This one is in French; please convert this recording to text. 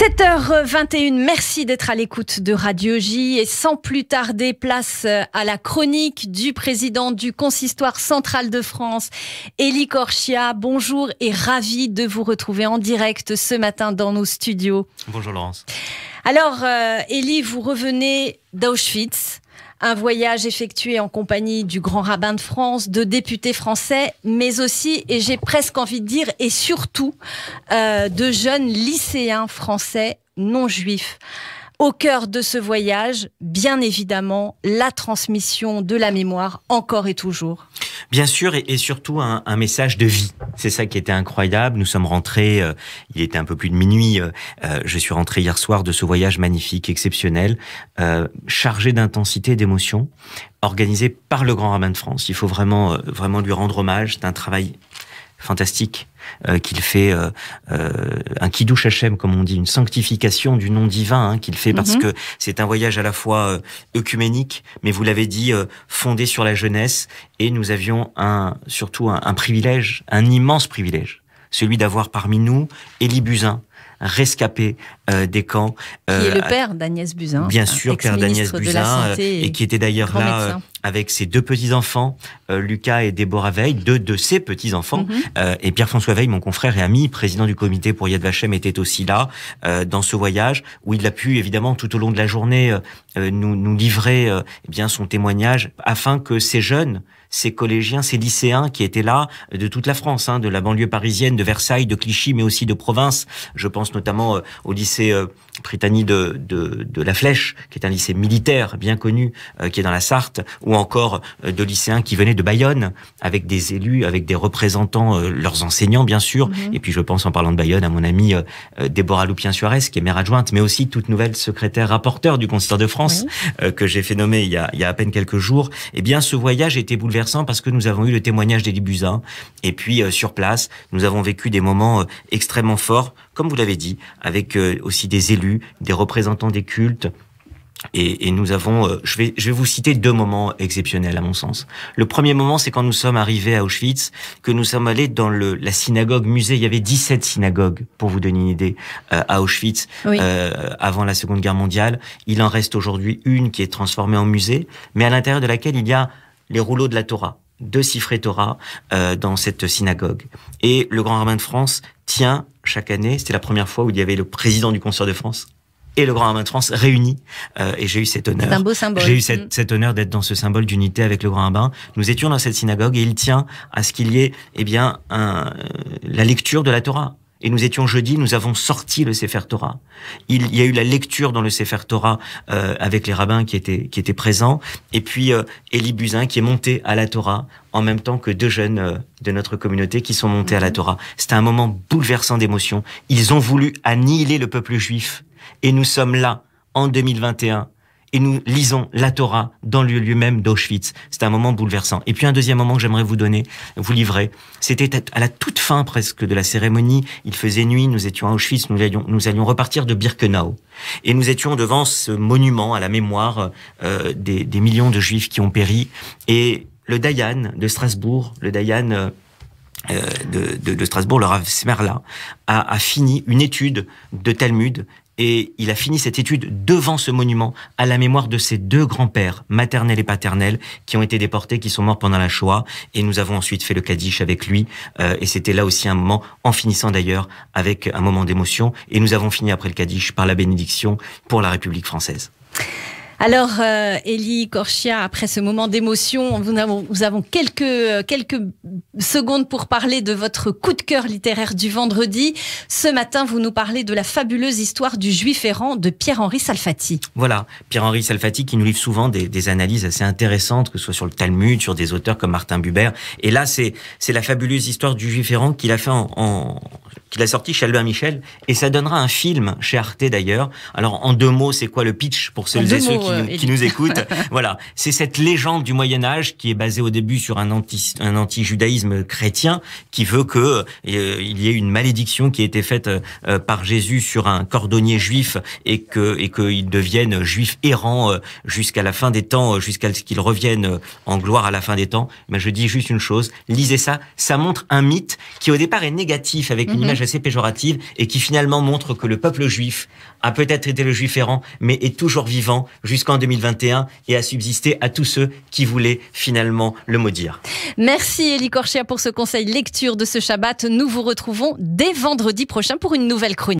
7h21, merci d'être à l'écoute de Radio J et sans plus tarder, place à la chronique du président du Consistoire central de France, Elie Corchia. Bonjour et ravi de vous retrouver en direct ce matin dans nos studios. Bonjour Laurence. Alors, Elie, euh, vous revenez d'Auschwitz un voyage effectué en compagnie du grand rabbin de France, de députés français, mais aussi, et j'ai presque envie de dire, et surtout, euh, de jeunes lycéens français non juifs. Au cœur de ce voyage, bien évidemment, la transmission de la mémoire encore et toujours. Bien sûr, et, surtout un, message de vie. C'est ça qui était incroyable. Nous sommes rentrés, euh, il était un peu plus de minuit, euh, euh, je suis rentré hier soir de ce voyage magnifique, exceptionnel, chargé d'intensité et d'émotion, organisé par le Grand Rabbin de France. Il faut vraiment, vraiment lui rendre hommage. C'est un travail fantastique euh, qu'il fait euh, euh, un kiddush Hashem, comme on dit, une sanctification du nom divin hein, qu'il fait parce mhm. que c'est un voyage à la fois œcuménique, mais vous l'avez dit, fondé sur la jeunesse, et nous avions un surtout un, privilège, un immense privilège, celui d'avoir parmi nous Elie Buzyn, rescapé, euh, des camps. qui est le euh, père d'Agnès Buzyn. Bien hein, sûr, père d'Agnès Buzyn, euh, et, qui était d'ailleurs là avec ses deux petits-enfants, Lucas et Déborah Veil, deux de ses petits-enfants. Mhm. et Pierre-François Veil, mon confrère et ami, président du comité pour Yad Vashem, était aussi là dans ce voyage, où il a pu, évidemment, tout au long de la journée, nous, nous livrer eh bien son témoignage, afin que ces jeunes, ces collégiens, ces lycéens qui étaient là de toute la France, hein, de la banlieue parisienne, de Versailles, de Clichy, mais aussi de province, je pense notamment au lycée euh, Britannie de, de, La Flèche, qui est un lycée militaire bien connu, euh, qui est dans la Sarthe, ou encore euh, de lycéens qui venaient de Bayonne, avec des élus, avec des représentants, leurs enseignants bien sûr, mm-hmm. et puis je pense en parlant de Bayonne à mon amie Déborah Loupien-Suarez, qui est maire adjointe, mais aussi toute nouvelle secrétaire rapporteur du Conseil de France, que j'ai fait nommer il y, a, il y a à peine quelques jours, eh bien ce voyage était bouleversant parce que nous avons eu le témoignage des Libusins. et puis sur place, nous avons vécu des moments extrêmement forts, comme vous l'avez dit, avec aussi des élus, des représentants des cultes. Et, nous avons, euh, je vais, je vais vous citer deux moments exceptionnels à mon sens. Le premier moment, c'est quand nous sommes arrivés à Auschwitz, que nous sommes allés dans le, la synagogue musée. Il y avait 17 synagogues, pour vous donner une idée, euh, à Auschwitz euh, avant la Seconde Guerre mondiale. Il en reste aujourd'hui une qui est transformée en musée, mais à l'intérieur de laquelle il y a les rouleaux de la Torah deux siffrés Torah dans cette synagogue. Et le grand rabbin de France tient chaque année. C'était la première fois où il y avait le président du Conseil de France et le Grand Rabbin de France réunis. Euh, et j'ai eu cet honneur. un beau symbole. J'ai eu mm. cet honneur d'être dans ce symbole d'unité avec le Grand Rabbin. Nous étions dans cette synagogue et il tient à ce qu'il y ait, eh bien, la lecture de la Torah et nous étions jeudi, nous avons sorti le Sefer Torah. Il y a eu la lecture dans le Sefer Torah euh, avec les rabbins qui étaient qui étaient présents, et puis euh, Elie qui est monté à la Torah en même temps que deux jeunes euh, de notre communauté qui sont montés à la mhm. Torah. C'était un moment bouleversant d'émotion. Ils ont voulu annihiler le peuple juif, et nous sommes là en 2021 et nous lisons la Torah dans le lieu même d'Auschwitz. C'est un moment bouleversant. Et puis un deuxième moment que j'aimerais vous donner, vous livrer, c'était à la toute fin presque de la cérémonie. Il faisait nuit, nous étions à Auschwitz, nous allions, nous allions repartir de Birkenau. Et nous étions devant ce monument à la mémoire euh, des, des, millions de juifs qui ont péri. Et le Dayan de Strasbourg, le Dayan... Euh, euh, de, de, de, Strasbourg, le Rav Smerla, a, a, fini une étude de Talmud et il a fini cette étude devant ce monument à la mémoire de ses deux grands-pères, maternels et paternels, qui ont été déportés, qui sont morts pendant la Shoah. Et nous avons ensuite fait le Kaddish avec lui. Euh, et c'était là aussi un moment, en finissant d'ailleurs, avec un moment d'émotion. Et nous avons fini après le Kaddish par la bénédiction pour la République française. Alors, euh, Elie Korchia, après ce moment d'émotion, nous avons, nous avons quelques, euh, quelques seconde pour parler de votre coup de cœur littéraire du vendredi. Ce matin, vous nous parlez de la fabuleuse histoire du Juif errant de Pierre-Henri Salfati. Voilà, Pierre-Henri Salfati qui nous livre souvent des, analyses assez intéressantes, que ce soit sur le Talmud, sur des auteurs comme Martin Buber. Et là, c'est la fabuleuse histoire du Juif errant qu'il a fait en, qu'il a sorti chez Albin Michel et ça donnera un film chez Arte d'ailleurs. Alors en deux mots, c'est quoi le pitch pour celles et ceux qui, qui nous euh, écoutent Voilà, c'est cette légende du Moyen Âge qui est basée au début sur un anti un anti-judaïsme chrétien qui veut que euh, il y ait une malédiction qui a été faite euh, par Jésus sur un cordonnier juif et que et qu'il devienne juif errant euh, jusqu'à la fin des temps, jusqu'à ce qu'il revienne en gloire à la fin des temps. Mais je dis juste une chose, lisez ça, ça montre un mythe qui au départ est négatif avec une mhm. image assez péjorative et qui finalement montre que le peuple juif a peut-être été le juif errant, mais est toujours vivant jusqu'en 2021 et a subsisté à tous ceux qui voulaient finalement le maudire. Merci Elie pour ce conseil lecture de ce Shabbat. Nous vous retrouvons dès vendredi prochain pour une nouvelle chronique.